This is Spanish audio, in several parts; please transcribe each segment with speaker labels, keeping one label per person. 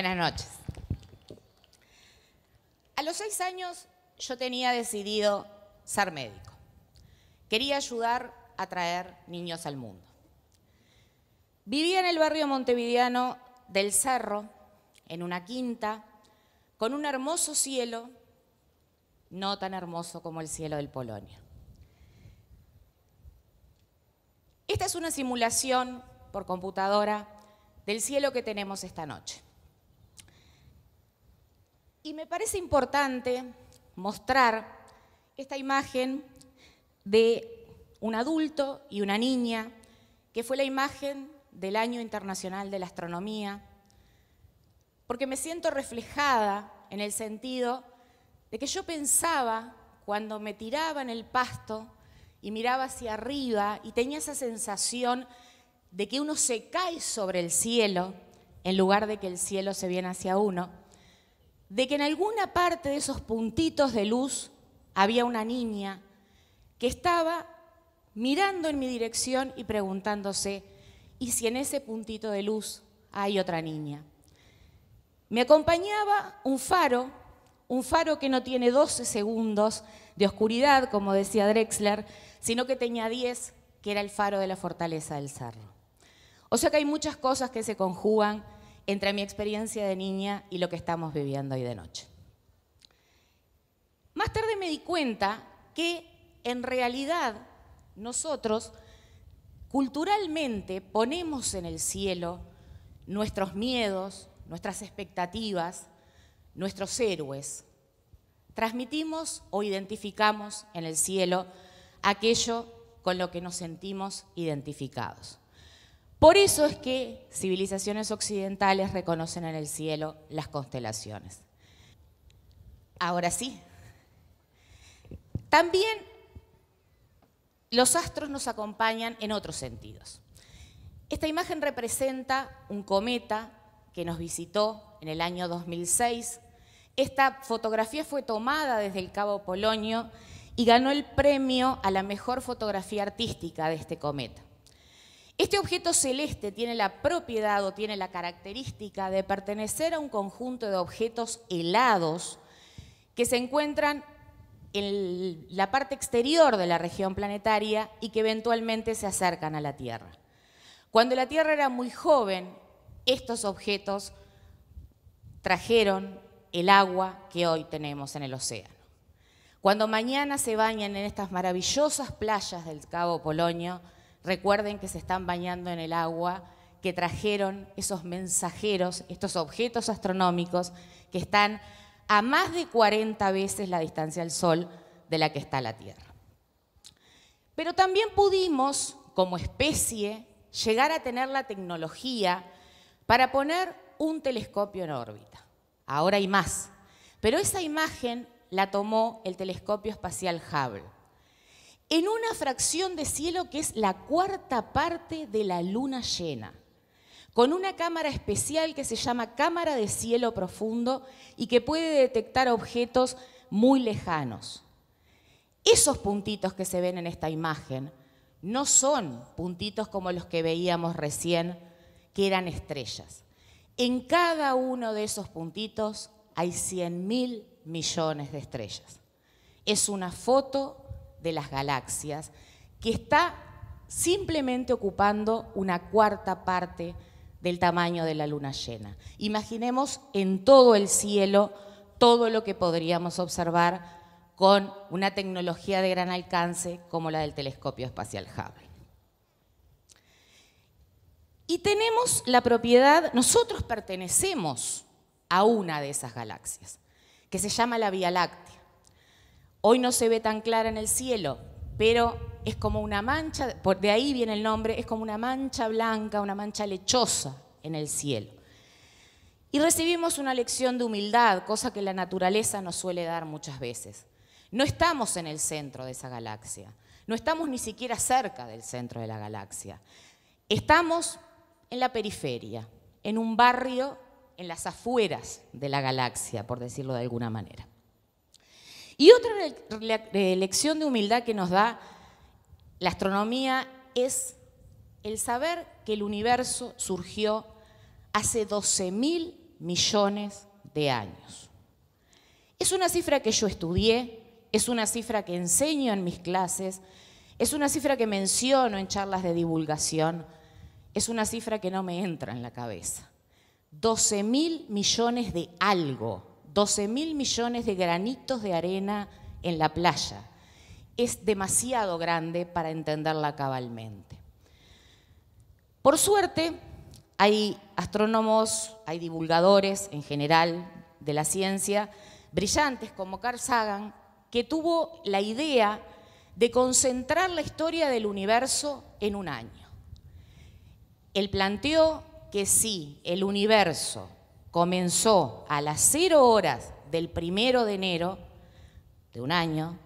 Speaker 1: Buenas noches. A los seis años yo tenía decidido ser médico. Quería ayudar a traer niños al mundo. Vivía en el barrio montevideano del Cerro, en una quinta, con un hermoso cielo, no tan hermoso como el cielo del Polonia. Esta es una simulación por computadora del cielo que tenemos esta noche. Y me parece importante mostrar esta imagen de un adulto y una niña, que fue la imagen del Año Internacional de la Astronomía, porque me siento reflejada en el sentido de que yo pensaba cuando me tiraba en el pasto y miraba hacia arriba y tenía esa sensación de que uno se cae sobre el cielo en lugar de que el cielo se viene hacia uno, de que en alguna parte de esos puntitos de luz había una niña que estaba mirando en mi dirección y preguntándose, ¿y si en ese puntito de luz hay otra niña? Me acompañaba un faro, un faro que no tiene 12 segundos de oscuridad, como decía Drexler, sino que tenía 10, que era el faro de la fortaleza del cerro. O sea que hay muchas cosas que se conjugan entre mi experiencia de niña y lo que estamos viviendo hoy de noche. Más tarde me di cuenta que en realidad nosotros culturalmente ponemos en el cielo nuestros miedos, nuestras expectativas, nuestros héroes. Transmitimos o identificamos en el cielo aquello con lo que nos sentimos identificados. Por eso es que civilizaciones occidentales reconocen en el cielo las constelaciones. Ahora sí. También los astros nos acompañan en otros sentidos. Esta imagen representa un cometa que nos visitó en el año 2006. Esta fotografía fue tomada desde el Cabo Polonio y ganó el premio a la mejor fotografía artística de este cometa. Este objeto celeste tiene la propiedad o tiene la característica de pertenecer a un conjunto de objetos helados que se encuentran en la parte exterior de la región planetaria y que eventualmente se acercan a la Tierra. Cuando la Tierra era muy joven, estos objetos trajeron el agua que hoy tenemos en el océano. Cuando mañana se bañan en estas maravillosas playas del Cabo Polonio, Recuerden que se están bañando en el agua que trajeron esos mensajeros, estos objetos astronómicos que están a más de 40 veces la distancia al Sol de la que está la Tierra. Pero también pudimos, como especie, llegar a tener la tecnología para poner un telescopio en órbita. Ahora hay más. Pero esa imagen la tomó el telescopio espacial Hubble en una fracción de cielo que es la cuarta parte de la luna llena, con una cámara especial que se llama cámara de cielo profundo y que puede detectar objetos muy lejanos. Esos puntitos que se ven en esta imagen no son puntitos como los que veíamos recién, que eran estrellas. En cada uno de esos puntitos hay 100 mil millones de estrellas. Es una foto de las galaxias, que está simplemente ocupando una cuarta parte del tamaño de la luna llena. Imaginemos en todo el cielo todo lo que podríamos observar con una tecnología de gran alcance como la del telescopio espacial Hubble. Y tenemos la propiedad, nosotros pertenecemos a una de esas galaxias, que se llama la Vía Láctea. Hoy no se ve tan clara en el cielo, pero es como una mancha, de ahí viene el nombre, es como una mancha blanca, una mancha lechosa en el cielo. Y recibimos una lección de humildad, cosa que la naturaleza nos suele dar muchas veces. No estamos en el centro de esa galaxia, no estamos ni siquiera cerca del centro de la galaxia. Estamos en la periferia, en un barrio, en las afueras de la galaxia, por decirlo de alguna manera. Y otra lección de humildad que nos da la astronomía es el saber que el universo surgió hace 12 mil millones de años. Es una cifra que yo estudié, es una cifra que enseño en mis clases, es una cifra que menciono en charlas de divulgación, es una cifra que no me entra en la cabeza. 12 mil millones de algo 12 mil millones de granitos de arena en la playa. Es demasiado grande para entenderla cabalmente. Por suerte, hay astrónomos, hay divulgadores en general de la ciencia, brillantes como Carl Sagan, que tuvo la idea de concentrar la historia del universo en un año. Él planteó que si el universo comenzó a las 0 horas del primero de enero de un año.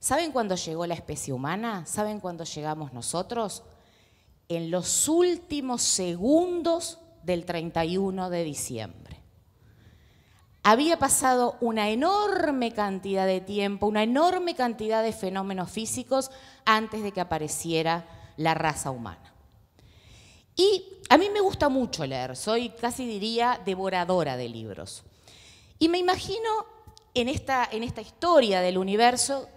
Speaker 1: ¿Saben cuándo llegó la especie humana? ¿Saben cuándo llegamos nosotros? En los últimos segundos del 31 de diciembre. Había pasado una enorme cantidad de tiempo, una enorme cantidad de fenómenos físicos antes de que apareciera la raza humana. Y a mí me gusta mucho leer, soy casi diría devoradora de libros. Y me imagino en esta, en esta historia del universo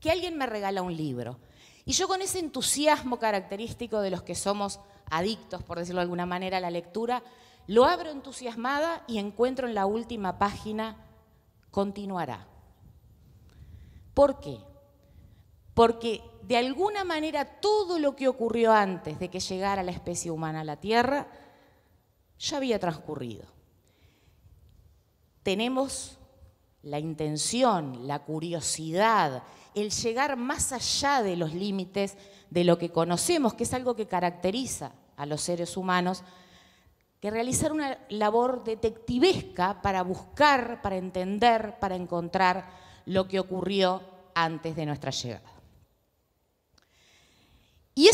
Speaker 1: que alguien me regala un libro. Y yo con ese entusiasmo característico de los que somos adictos, por decirlo de alguna manera, a la lectura, lo abro entusiasmada y encuentro en la última página, continuará. ¿Por qué? Porque de alguna manera todo lo que ocurrió antes de que llegara la especie humana a la Tierra ya había transcurrido. Tenemos la intención, la curiosidad, el llegar más allá de los límites de lo que conocemos, que es algo que caracteriza a los seres humanos, que realizar una labor detectivesca para buscar, para entender, para encontrar lo que ocurrió antes de nuestra llegada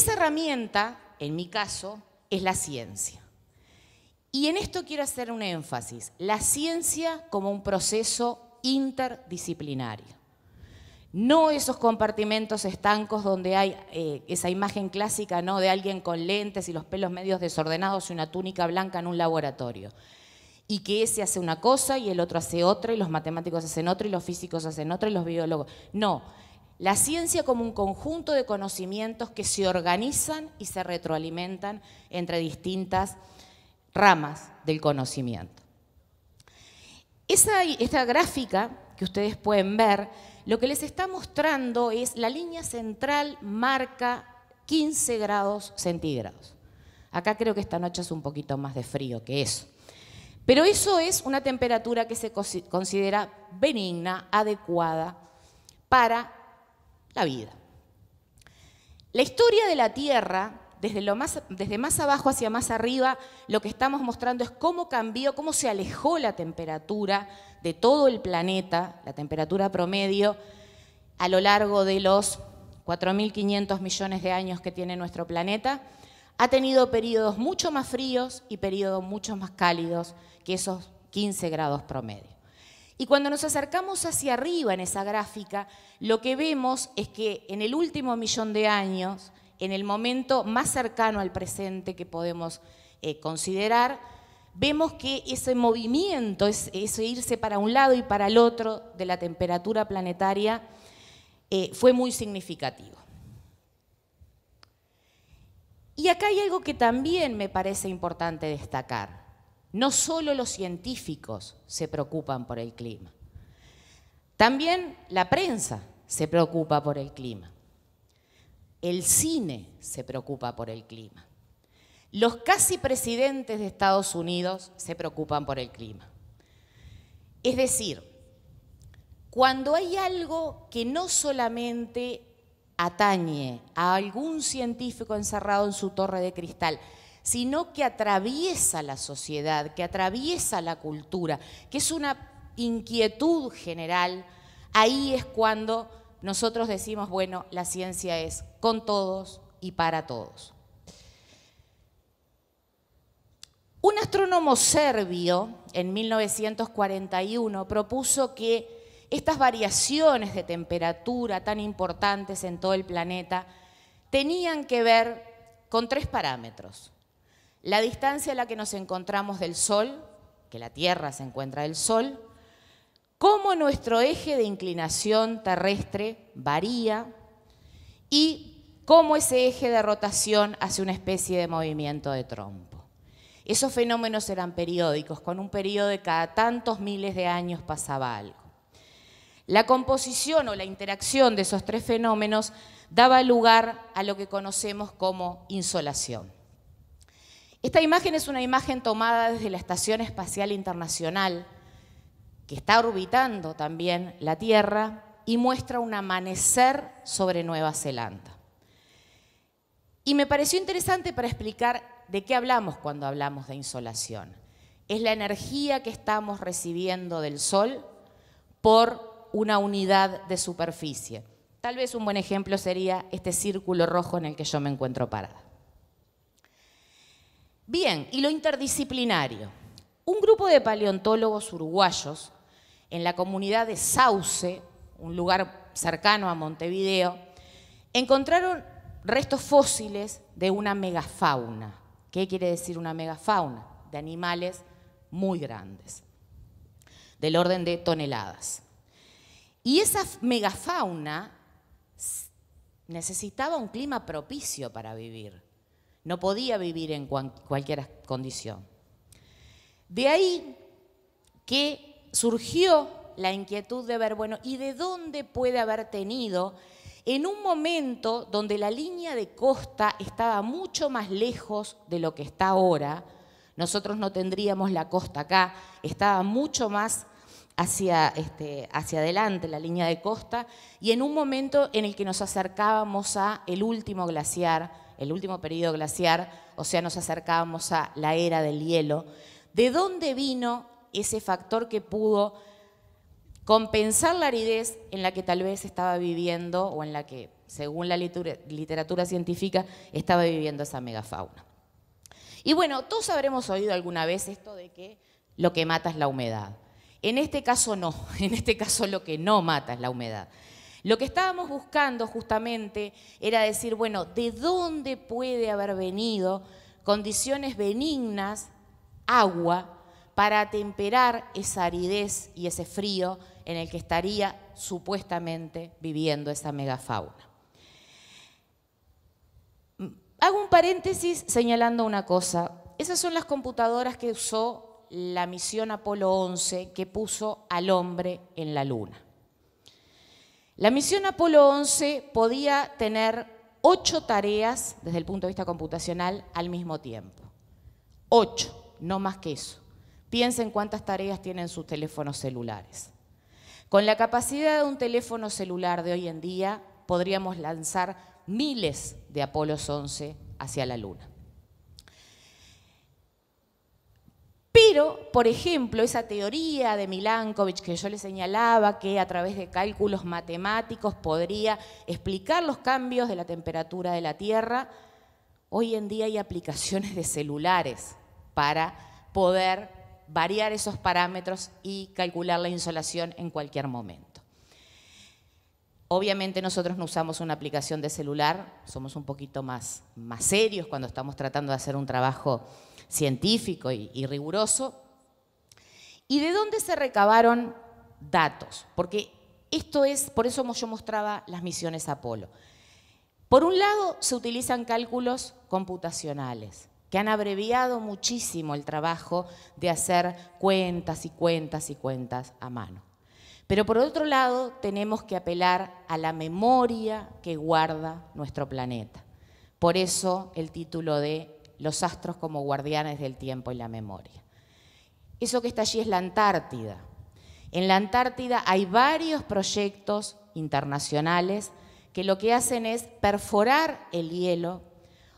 Speaker 1: esa herramienta, en mi caso, es la ciencia. Y en esto quiero hacer un énfasis, la ciencia como un proceso interdisciplinario. No esos compartimentos estancos donde hay eh, esa imagen clásica ¿no? de alguien con lentes y los pelos medios desordenados y una túnica blanca en un laboratorio. Y que ese hace una cosa y el otro hace otra y los matemáticos hacen otra y los físicos hacen otra y los biólogos. No, la ciencia como un conjunto de conocimientos que se organizan y se retroalimentan entre distintas ramas del conocimiento. esta gráfica que ustedes pueden ver, lo que les está mostrando es la línea central marca 15 grados centígrados. Acá creo que esta noche es un poquito más de frío que eso. Pero eso es una temperatura que se considera benigna, adecuada para la vida. La historia de la Tierra, desde, lo más, desde más abajo hacia más arriba, lo que estamos mostrando es cómo cambió, cómo se alejó la temperatura de todo el planeta, la temperatura promedio, a lo largo de los 4.500 millones de años que tiene nuestro planeta, ha tenido periodos mucho más fríos y periodos mucho más cálidos que esos 15 grados promedio. Y cuando nos acercamos hacia arriba en esa gráfica, lo que vemos es que en el último millón de años, en el momento más cercano al presente que podemos eh, considerar, vemos que ese movimiento, ese irse para un lado y para el otro de la temperatura planetaria, eh, fue muy significativo. Y acá hay algo que también me parece importante destacar. No solo los científicos se preocupan por el clima, también la prensa se preocupa por el clima, el cine se preocupa por el clima, los casi presidentes de Estados Unidos se preocupan por el clima. Es decir, cuando hay algo que no solamente atañe a algún científico encerrado en su torre de cristal, sino que atraviesa la sociedad, que atraviesa la cultura, que es una inquietud general, ahí es cuando nosotros decimos, bueno, la ciencia es con todos y para todos. Un astrónomo serbio en 1941 propuso que estas variaciones de temperatura tan importantes en todo el planeta tenían que ver con tres parámetros. La distancia a la que nos encontramos del Sol, que la Tierra se encuentra del Sol, cómo nuestro eje de inclinación terrestre varía y cómo ese eje de rotación hace una especie de movimiento de trompo. Esos fenómenos eran periódicos, con un periodo de cada tantos miles de años pasaba algo. La composición o la interacción de esos tres fenómenos daba lugar a lo que conocemos como insolación. Esta imagen es una imagen tomada desde la Estación Espacial Internacional, que está orbitando también la Tierra y muestra un amanecer sobre Nueva Zelanda. Y me pareció interesante para explicar de qué hablamos cuando hablamos de insolación. Es la energía que estamos recibiendo del Sol por una unidad de superficie. Tal vez un buen ejemplo sería este círculo rojo en el que yo me encuentro parada. Bien, y lo interdisciplinario. Un grupo de paleontólogos uruguayos en la comunidad de Sauce, un lugar cercano a Montevideo, encontraron restos fósiles de una megafauna. ¿Qué quiere decir una megafauna? De animales muy grandes, del orden de toneladas. Y esa megafauna necesitaba un clima propicio para vivir. No podía vivir en cualquier condición. De ahí que surgió la inquietud de ver, bueno, ¿y de dónde puede haber tenido en un momento donde la línea de costa estaba mucho más lejos de lo que está ahora, nosotros no tendríamos la costa acá, estaba mucho más hacia, este, hacia adelante la línea de costa, y en un momento en el que nos acercábamos al el último glaciar el último periodo glaciar, o sea, nos acercábamos a la era del hielo. ¿De dónde vino ese factor que pudo compensar la aridez en la que tal vez estaba viviendo o en la que, según la literatura, científica, estaba viviendo esa megafauna? Y bueno, todos habremos oído alguna vez esto de que lo que mata es la humedad. En este caso no, en este caso lo que no mata es la humedad. Lo que estábamos buscando justamente era decir, bueno, ¿de dónde puede haber venido condiciones benignas, agua, para atemperar esa aridez y ese frío en el que estaría supuestamente viviendo esa megafauna? Hago un paréntesis señalando una cosa. Esas son las computadoras que usó la misión Apolo 11 que puso al hombre en la luna. La misión Apolo 11 podía tener ocho tareas desde el punto de vista computacional al mismo tiempo. Ocho, no más que eso. Piensen cuántas tareas tienen sus teléfonos celulares. Con la capacidad de un teléfono celular de hoy en día, podríamos lanzar miles de Apolos 11 hacia la Luna. Pero, por ejemplo, esa teoría de Milankovitch que yo le señalaba, que a través de cálculos matemáticos podría explicar los cambios de la temperatura de la Tierra, hoy en día hay aplicaciones de celulares para poder variar esos parámetros y calcular la insolación en cualquier momento. Obviamente nosotros no usamos una aplicación de celular, somos un poquito más, más serios cuando estamos tratando de hacer un trabajo científico y, riguroso. ¿Y de dónde se recabaron datos? Porque esto es, por eso yo mostraba las misiones Apolo. Por un lado, se utilizan cálculos computacionales, que han abreviado muchísimo el trabajo de hacer cuentas y cuentas y cuentas a mano. Pero por otro lado, tenemos que apelar a la memoria que guarda nuestro planeta. Por eso el título de los astros como guardianes del tiempo y la memoria. Eso que está allí es la Antártida. En la Antártida hay varios proyectos internacionales que lo que hacen es perforar el hielo,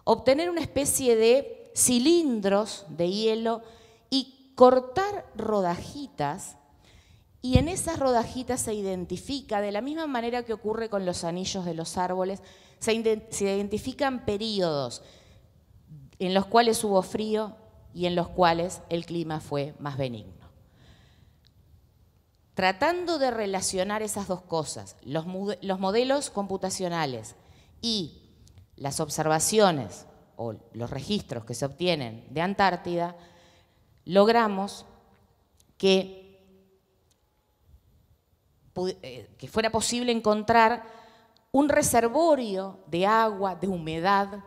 Speaker 1: obtener una especie de cilindros de hielo y cortar rodajitas y en esas rodajitas se identifica, de la misma manera que ocurre con los anillos de los árboles, se, identifican periodos, en los cuales hubo frío y en los cuales el clima fue más benigno. Tratando de relacionar esas dos cosas, los, modelos computacionales y las observaciones o los registros que se obtienen de Antártida, logramos que, eh, que, fuera posible encontrar un reservorio de agua, de humedad,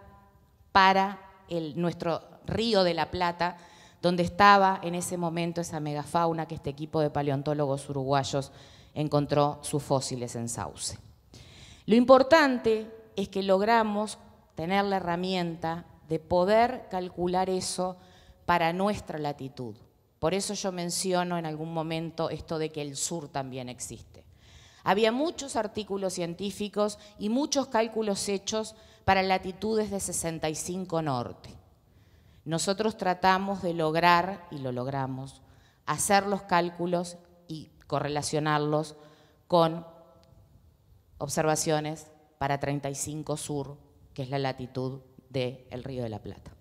Speaker 1: para nuestro río de la Plata, donde estaba en ese momento esa megafauna que este equipo de paleontólogos uruguayos encontró sus fósiles en Sauce. Lo importante es que logramos tener la herramienta de poder calcular eso para nuestra latitud. Por eso yo menciono en algún momento esto de que el sur también existe. Había muchos artículos científicos y muchos cálculos hechos para latitudes de 65 norte. Nosotros tratamos de lograr, y lo logramos, hacer los cálculos y correlacionarlos con observaciones para 35 sur, que es la latitud del Río de la Plata.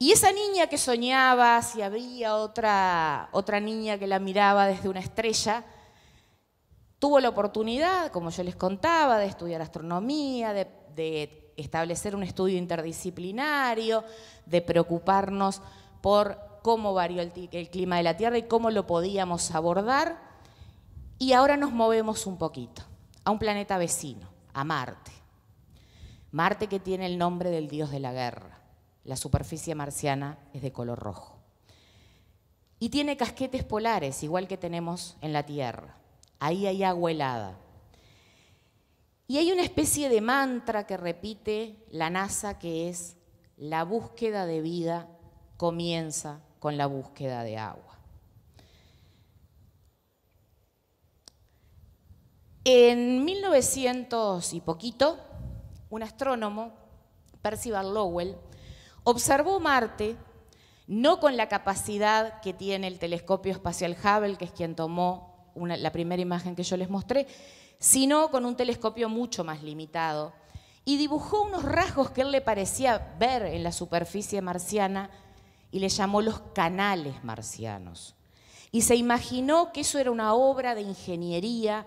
Speaker 1: Y esa niña que soñaba, si había otra, otra niña que la miraba desde una estrella, Tuvo la oportunidad, como yo les contaba, de estudiar astronomía, de, establecer un estudio interdisciplinario, de preocuparnos por cómo varió el, clima de la Tierra y cómo lo podíamos abordar. Y ahora nos movemos un poquito a un planeta vecino, a Marte. Marte que tiene el nombre del dios de la guerra. La superficie marciana es de color rojo. Y tiene casquetes polares, igual que tenemos en la Tierra. Ahí hay agua helada. Y hay una especie de mantra que repite la NASA que es la búsqueda de vida comienza con la búsqueda de agua. En 1900 y poquito, un astrónomo, Percival Lowell, observó Marte no con la capacidad que tiene el telescopio espacial Hubble, que es quien tomó la primera imagen que yo les mostré, sino con un telescopio mucho más limitado. Y dibujó unos rasgos que él le parecía ver en la superficie marciana y le llamó los canales marcianos. Y se imaginó que eso era una obra de ingeniería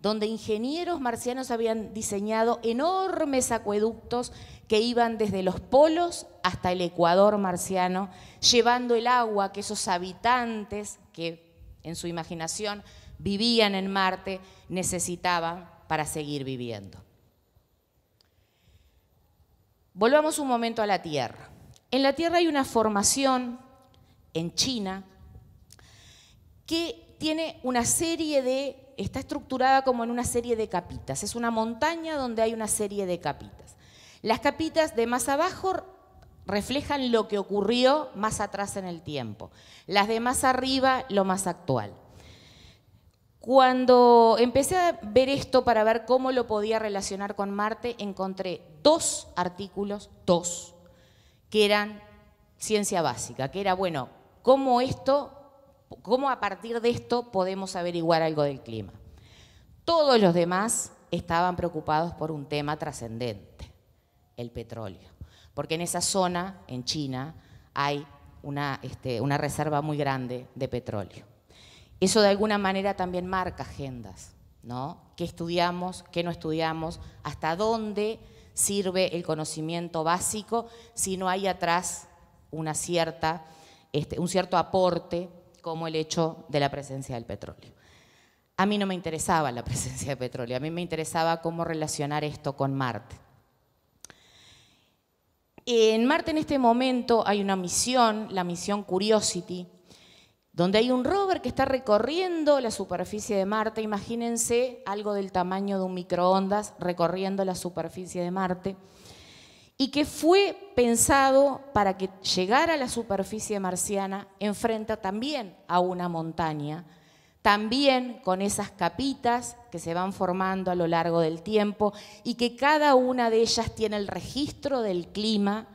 Speaker 1: donde ingenieros marcianos habían diseñado enormes acueductos que iban desde los polos hasta el Ecuador marciano, llevando el agua que esos habitantes, que en su imaginación vivían en Marte necesitaban para seguir viviendo. Volvamos un momento a la Tierra. En la Tierra hay una formación en China que tiene una serie de, está estructurada como en una serie de capitas. Es una montaña donde hay una serie de capitas. Las capitas de más abajo reflejan lo que ocurrió más atrás en el tiempo. Las de más arriba, lo más actual. Cuando empecé a ver esto para ver cómo lo podía relacionar con Marte, encontré dos artículos, dos, que eran ciencia básica, que era, bueno, cómo esto, cómo a partir de esto podemos averiguar algo del clima. Todos los demás estaban preocupados por un tema trascendente, el petróleo. Porque en esa zona, en China, hay una este, reserva muy grande de petróleo. Eso de alguna manera también marca agendas, ¿no? ¿Qué estudiamos, qué no estudiamos, hasta dónde sirve el conocimiento básico si no hay atrás una cierta, este, un cierto aporte como el hecho de la presencia del petróleo. A mí no me interesaba la presencia de petróleo, a mí me interesaba cómo relacionar esto con Marte. En Marte en este momento hay una misión, la misión Curiosity, donde hay un rover que está recorriendo la superficie de Marte. Imagínense algo del tamaño de un microondas recorriendo la superficie de Marte y que fue pensado para que llegara a la superficie marciana, enfrenta también a una montaña, también con esas capitas que se van formando a lo largo del tiempo y que cada una de ellas tiene el registro del clima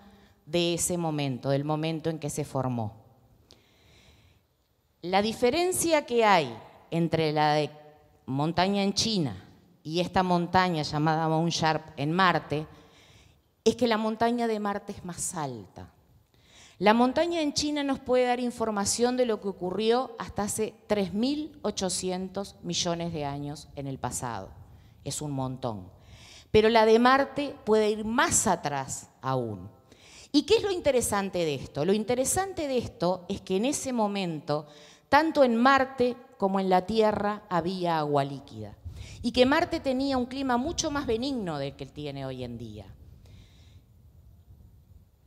Speaker 1: de ese momento, del momento en que se formó. La diferencia que hay entre la de montaña en China y esta montaña llamada Mount Sharp en Marte es que la montaña de Marte es más alta. La montaña en China nos puede dar información de lo que ocurrió hasta hace 3.800 millones de años en el pasado. Es un montón. Pero la de Marte puede ir más atrás aún. ¿Y qué es lo interesante de esto? Lo interesante de esto es que en ese momento tanto en Marte como en la Tierra había agua líquida y que Marte tenía un clima mucho más benigno del que tiene hoy en día.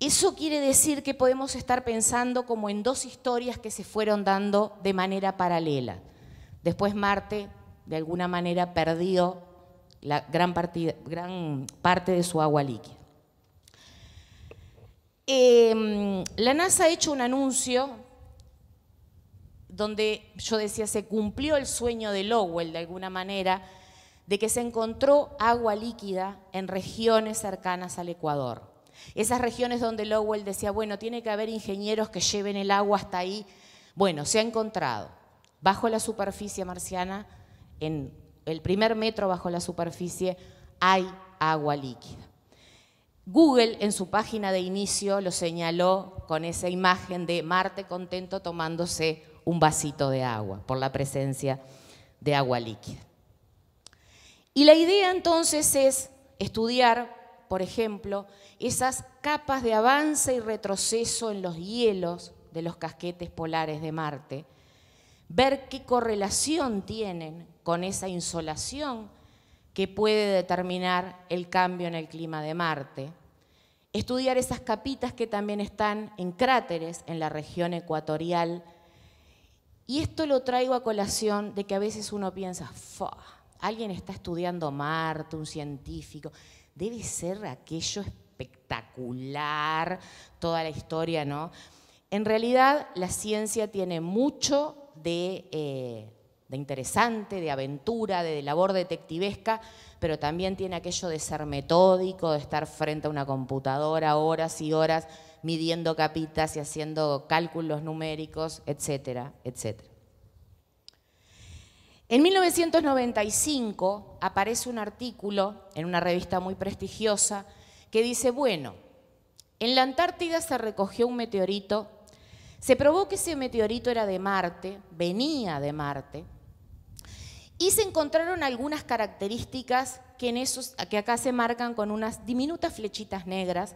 Speaker 1: Eso quiere decir que podemos estar pensando como en dos historias que se fueron dando de manera paralela. Después Marte, de alguna manera, perdió la gran, parte de su agua líquida. Em, la NASA ha hecho un anuncio donde yo decía, se cumplió el sueño de Lowell de alguna manera, de que se encontró agua líquida en regiones cercanas al Ecuador. Esas regiones donde Lowell decía, bueno, tiene que haber ingenieros que lleven el agua hasta ahí. Bueno, se ha encontrado bajo la superficie marciana, en el primer metro bajo la superficie, hay agua líquida. Google en su página de inicio lo señaló con esa imagen de Marte contento tomándose un vasito de agua por la presencia de agua líquida. Y la idea entonces es estudiar, por ejemplo, esas capas de avance y retroceso en los hielos de los casquetes polares de Marte, ver qué correlación tienen con esa insolación que puede determinar el cambio en el clima de Marte, estudiar esas capitas que también están en cráteres en la región ecuatorial y esto lo traigo a colación de que a veces uno piensa, alguien está estudiando Marte, un científico, debe ser aquello espectacular, toda la historia, ¿no? En realidad la ciencia tiene mucho de, eh, de interesante, de aventura, de labor detectivesca, pero también tiene aquello de ser metódico, de estar frente a una computadora horas y horas midiendo capitas y haciendo cálculos numéricos, etcétera, etcétera. En 1995 aparece un artículo en una revista muy prestigiosa que dice, bueno, en la Antártida se recogió un meteorito, se probó que ese meteorito era de Marte, venía de Marte, y se encontraron algunas características que, en que acá se marcan con unas diminutas flechitas negras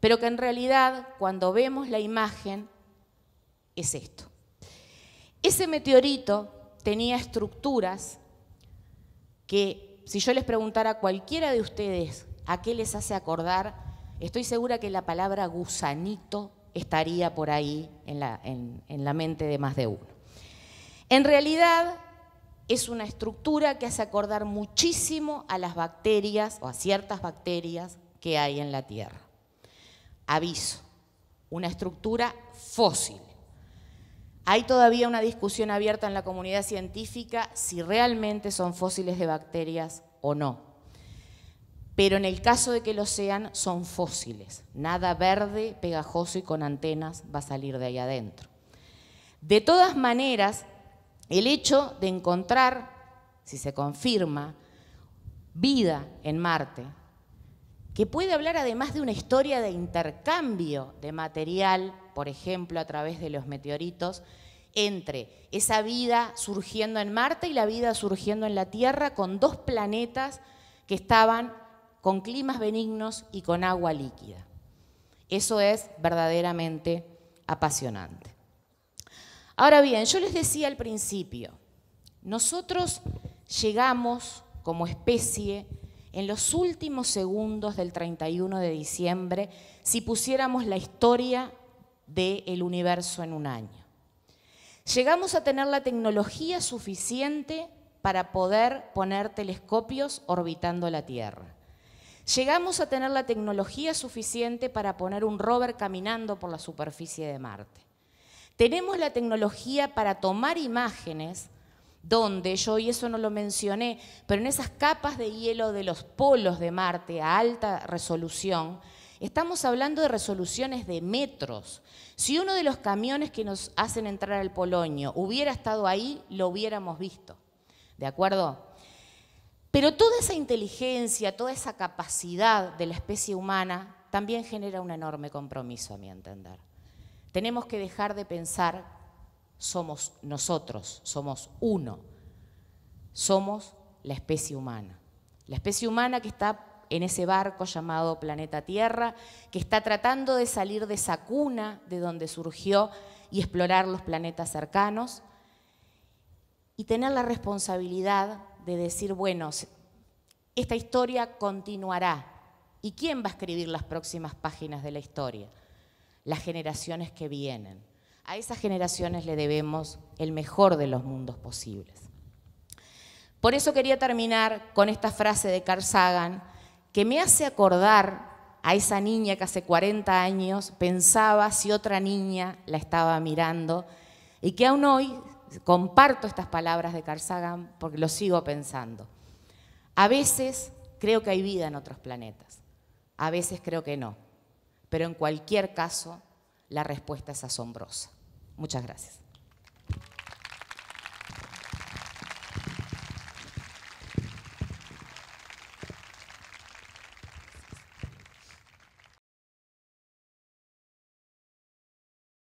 Speaker 1: pero que en realidad cuando vemos la imagen es esto. Ese meteorito tenía estructuras que si yo les preguntara a cualquiera de ustedes a qué les hace acordar, estoy segura que la palabra gusanito estaría por ahí en la, mente de más de uno. En realidad es una estructura que hace acordar muchísimo a las bacterias o a ciertas bacterias que hay en la Tierra aviso, una estructura fósil. Hay todavía una discusión abierta en la comunidad científica si realmente son fósiles de bacterias o no. Pero en el caso de que lo sean, son fósiles. Nada verde, pegajoso y con antenas va a salir de ahí adentro. De todas maneras, el hecho de encontrar, si se confirma, vida en Marte, que puede hablar además de una historia de intercambio de material, por ejemplo, a través de los meteoritos, entre esa vida surgiendo en Marte y la vida surgiendo en la Tierra con dos planetas que estaban con climas benignos y con agua líquida. Eso es verdaderamente apasionante. Ahora bien, yo les decía al principio, nosotros llegamos como especie en los últimos segundos del 31 de diciembre si pusiéramos la historia del universo en un año. Llegamos a tener la tecnología suficiente para poder poner telescopios orbitando la Tierra. Llegamos a tener la tecnología suficiente para poner un rover caminando por la superficie de Marte. Tenemos la tecnología para tomar imágenes donde yo, y eso no lo mencioné, pero en esas capas de hielo de los polos de Marte a alta resolución, estamos hablando de resoluciones de metros. Si uno de los camiones que nos hacen entrar al Polonio hubiera estado ahí, lo hubiéramos visto. ¿De acuerdo? Pero toda esa inteligencia, toda esa capacidad de la especie humana también genera un enorme compromiso, a mi entender. Tenemos que dejar de pensar somos nosotros, somos uno, somos la especie humana. La especie humana que está en ese barco llamado planeta Tierra, que está tratando de salir de esa cuna de donde surgió y explorar los planetas cercanos y tener la responsabilidad de decir, bueno, esta historia continuará. ¿Y quién va a escribir las próximas páginas de la historia? Las generaciones que vienen. A esas generaciones le debemos el mejor de los mundos posibles. Por eso quería terminar con esta frase de Carl Sagan que me hace acordar a esa niña que hace 40 años pensaba si otra niña la estaba mirando y que aún hoy comparto estas palabras de Carl Sagan porque lo sigo pensando. A veces creo que hay vida en otros planetas, a veces creo que no, pero en cualquier caso la respuesta es asombrosa. Muchas gracias.